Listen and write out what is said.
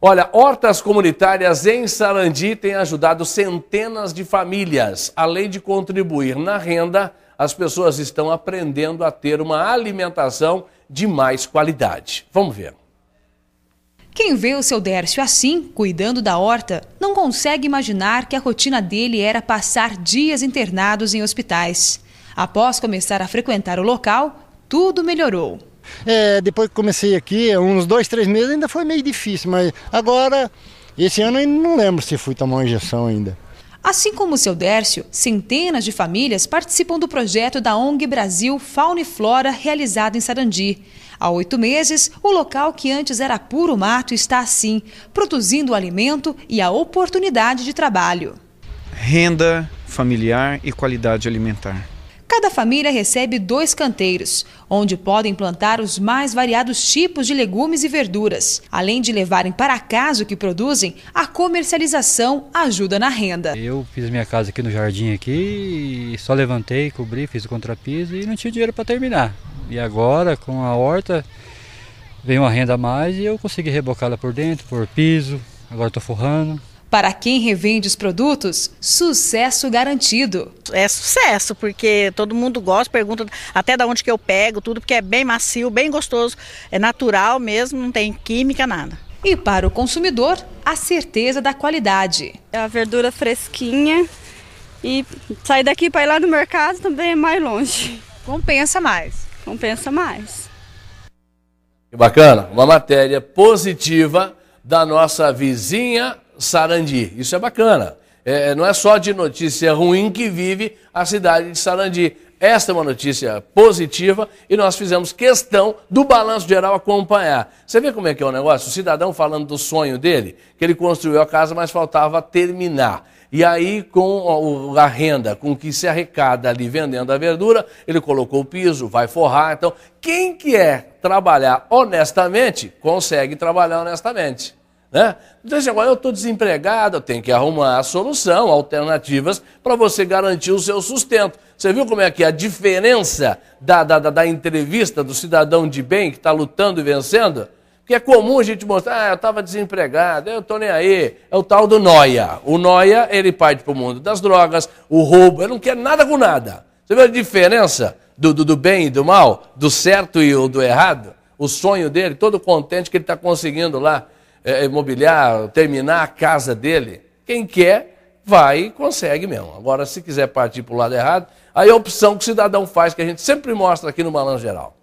Olha, hortas comunitárias em Sarandi têm ajudado centenas de famílias. Além de contribuir na renda, as pessoas estão aprendendo a ter uma alimentação de mais qualidade. Vamos ver. Quem vê o seu Dércio assim, cuidando da horta, não consegue imaginar que a rotina dele era passar dias internados em hospitais. Após começar a frequentar o local, tudo melhorou. É, depois que comecei aqui, é uns dois, três meses ainda foi meio difícil, mas agora, esse ano ainda não lembro se fui tomar uma injeção ainda. Assim como o seu Dércio, centenas de famílias participam do projeto da ONG Brasil Fauna e Flora, realizado em Sarandi. Há oito meses, o local que antes era puro mato está assim, produzindo alimento e a oportunidade de trabalho. Renda familiar e qualidade alimentar. Cada família recebe dois canteiros, onde podem plantar os mais variados tipos de legumes e verduras. Além de levarem para casa o que produzem, a comercialização ajuda na renda. Eu fiz minha casa aqui no jardim aqui, só levantei, cobri, fiz o contrapiso e não tinha dinheiro para terminar. E agora com a horta veio uma renda a mais e eu consegui rebocá-la por dentro, por piso, agora estou forrando. Para quem revende os produtos, sucesso garantido. É sucesso, porque todo mundo gosta, pergunta até de onde que eu pego, tudo, porque é bem macio, bem gostoso, é natural mesmo, não tem química, nada. E para o consumidor, a certeza da qualidade. É a verdura fresquinha e sair daqui para ir lá no mercado também é mais longe. Compensa mais. Compensa mais. Que bacana, uma matéria positiva da nossa vizinha Sarandi. Isso é bacana. É, é, não é só de notícia ruim que vive a cidade de Sarandi. Esta é uma notícia positiva e nós fizemos questão do balanço geral acompanhar. Você vê como é que é o negócio? O cidadão falando do sonho dele, que ele construiu a casa, mas faltava terminar. E aí, com a renda, com que se arrecada ali vendendo a verdura, ele colocou o piso, vai forrar. Então, quem quer é trabalhar honestamente, consegue trabalhar honestamente. Né? Então, assim, agora, eu estou desempregado, eu tenho que arrumar a solução, alternativas para você garantir o seu sustento. Você viu como é que é a diferença da, da, da, da entrevista do cidadão de bem que está lutando e vencendo? Porque é comum a gente mostrar, ah, eu estava desempregado, eu estou nem aí. É o tal do noia. O noia, ele parte para o mundo das drogas, o roubo, ele não quer nada com nada. Você viu a diferença do, do, do bem e do mal? Do certo e do errado? O sonho dele, todo contente que ele está conseguindo lá é, imobiliar, terminar a casa dele, quem quer vai e consegue mesmo. Agora, se quiser partir para o lado errado, aí é a opção que o cidadão faz, que a gente sempre mostra aqui no Balanço Geral.